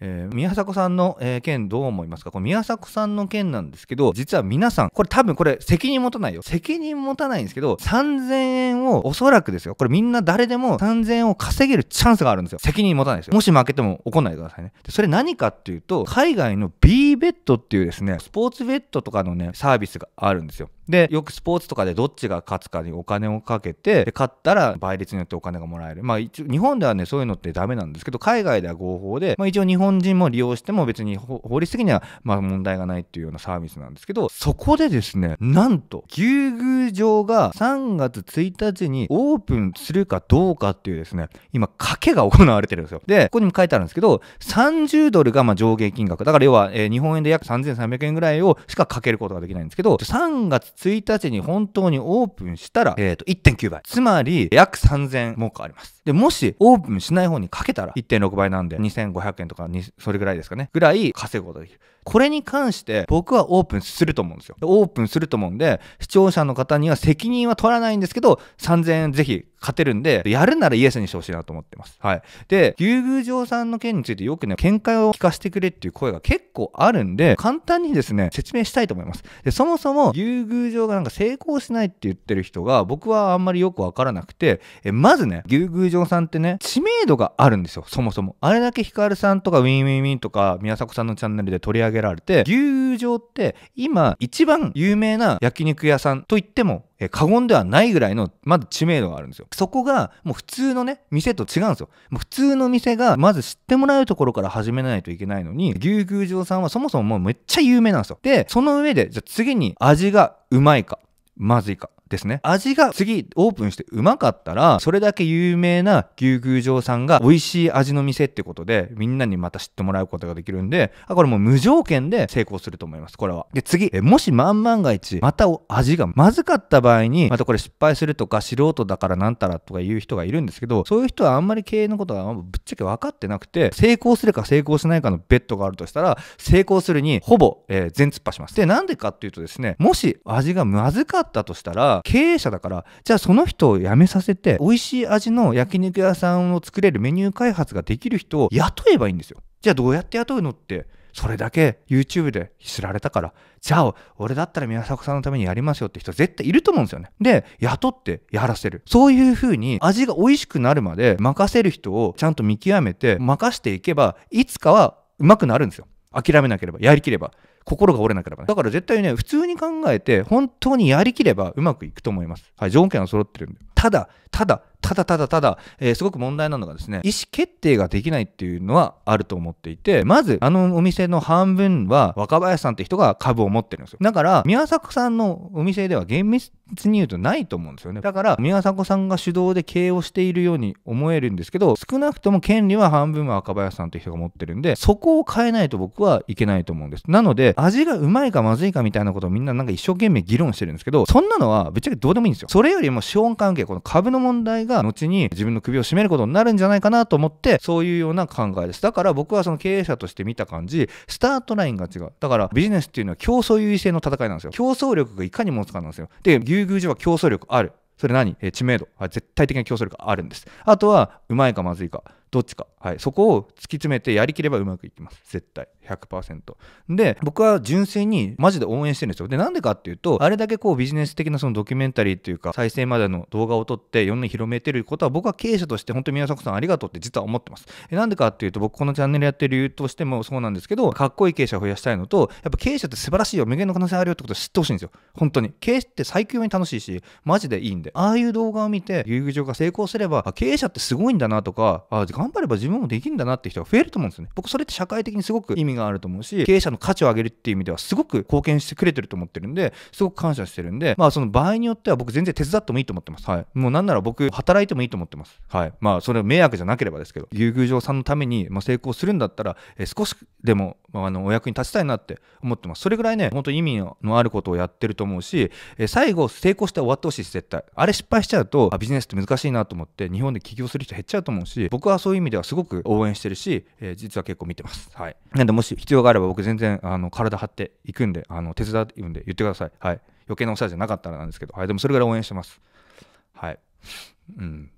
えー、宮迫さんの、えー、件どう思いますかこれ宮迫さんの件なんですけど、実は皆さん、これ多分これ責任持たないよ。責任持たないんですけど、3000円をおそらくですよ。これみんな誰でも3000円を稼げるチャンスがあるんですよ。責任持たないですよ。もし負けても怒んないでくださいね。でそれ何かっていうと、海外の B ベッドっていうですね、スポーツベッドとかのね、サービスがあるんですよ。でよくスポーツとかでどっちが勝つかにお金をかけてで勝ったら倍率によってお金がもらえるまあ一応日本ではねそういうのってダメなんですけど海外では合法で、まあ、一応日本人も利用しても別に法律的にはまあ問題がないっていうようなサービスなんですけどそこでですねなんと牛宮城が3月1日にオープンするかどうかっていうですね今賭けが行われてるんですよでここにも書いてあるんですけど30ドルがま上限金額だから要は、えー、日本円で約3300円ぐらいをしかかけることができないんですけど3月1日に本当にオープンしたら、えー、と1.9倍。つまり約3000も変わります。で、もしオープンしない方にかけたら1.6倍なんで2500円とかそれぐらいですかね。ぐらい稼ぐことができる。これに関して僕はオープンすると思うんですよ。オープンすると思うんで、視聴者の方には責任は取らないんですけど、3000円ぜひ勝てるんで、やるならイエスにしてほしいなと思ってます。はい。で、牛宮城さんの件についてよくね、見解を聞かせてくれっていう声が結構あるんで、簡単にですね、説明したいと思います。で、そもそも牛宮城がなんか成功しないって言ってる人が、僕はあんまりよくわからなくて、え、まずね、牛宮城さんってね、知名度があるんですよ、そもそも。あれだけヒカルさんとかウィンウィンウィンとか、宮迫さんのチャンネルで取り上げげられて、牛城って今一番有名な焼肉屋さんといってもえ過言ではないぐらいのまず知名度があるんですよそこがもう普通のね店と違うんですよもう普通の店がまず知ってもらうところから始めないといけないのに牛宮城さんはそもそももうめっちゃ有名なんですよでその上でじゃあ次に味がうまいかまずいかですね味が次オープンしてうまかったらそれだけ有名な牛宮城さんが美味しい味の店ってことでみんなにまた知ってもらうことができるんであこれもう無条件で成功すると思いますこれはで次えもし万万が一また味がまずかった場合にまたこれ失敗するとか素人だからなんたらとかいう人がいるんですけどそういう人はあんまり経営のことはぶっちゃけ分かってなくて成功するか成功しないかのベッドがあるとしたら成功するにほぼ、えー、全突破しますでなんでかっていうとですねもし味がまずかったとしたら経営者だからじゃあその人を辞めさせて美味しい味の焼肉屋さんを作れるメニュー開発ができる人を雇えばいいんですよじゃあどうやって雇うのってそれだけ YouTube で知られたから、じゃあ、俺だったら宮迫さんのためにやりますよって人絶対いると思うんですよね。で、雇ってやらせる。そういう風に味が美味しくなるまで任せる人をちゃんと見極めて任していけば、いつかはうまくなるんですよ。諦めなければ、やりきれば。心が折れなければね。だから絶対ね、普通に考えて、本当にやりきればうまくいくと思います。はい、条件は揃ってるんで。ただ、ただ、ただただただ、えー、すごく問題なのがですね、意思決定ができないっていうのはあると思っていて、まず、あのお店の半分は若林さんって人が株を持ってるんですよ。だから、宮迫さんのお店では厳密に言うとないと思うんですよね。だから、宮迫さんが主導で経営をしているように思えるんですけど、少なくとも権利は半分は若林さんって人が持ってるんで、そこを変えないと僕はいけないと思うんです。なので、味がうまいかまずいかみたいなことをみんななんか一生懸命議論してるんですけど、そんなのはぶっちゃけどうでもいいんですよ。それよりも資本関係、この株の問題が後に自分の首を絞めることになるんじゃないかなと思ってそういうような考えですだから僕はその経営者として見た感じスタートラインが違うだからビジネスっていうのは競争優位性の戦いなんですよ競争力がいかに持つかなんですよで牛宮城は競争力あるそれ何、えー、知名度、は絶対的な競争力があるんです。あとは、うまいかまずいか、どっちか、はい、そこを突き詰めてやりきればうまくいきます、絶対。100%で僕は純粋にマジで応援してるんですよでなんでかっていうとあれだけこうビジネス的なそのドキュメンタリーっていうか再生までの動画を撮って世に広めてることは僕は経営者として本当に宮迫さんありがとうって実は思ってますなんでかっていうと僕このチャンネルやってる理由としてもそうなんですけどかっこいい経営者を増やしたいのとやっぱ経営者って素晴らしいよ無限の可能性あるよってことを知ってほしいんですよ本当に経営って最強に楽しいしマジでいいんでああいう動画を見て遊具場が成功すれば経営者ってすごいんだなとかあ頑張れば自分もできるんだなって人が増えると思うんですよね僕それって社会的にすごく意味があると思うし経営者の価値を上げるっていう意味ではすごく貢献してくれてると思ってるんですごく感謝してるんでまあその場合によっては僕全然手伝ってもいいと思ってます、はい、もうなんなら僕働いてもいいと思ってますはいまあそれ迷惑じゃなければですけど優遇上さんのために、まあ、成功するんだったら、え少しでも、まあ、あのお役に立ちたいなって思ってますそれぐらいね本当意味のあることをやってると思うし、え最後成功して終わってほしいです絶対あれ失敗しちゃうとビジネスって難しいなと思って日本で起業する人減っちゃうと思うし僕はそういう意味ではすごく応援してるし、えー、実は結構見てますはいなんでもし必要があれば僕全然あの体張っていくんであの手伝うんで言ってくださいはい余計なお世話じゃなかったらなんですけどはいでもそれぐらい応援してますはいうん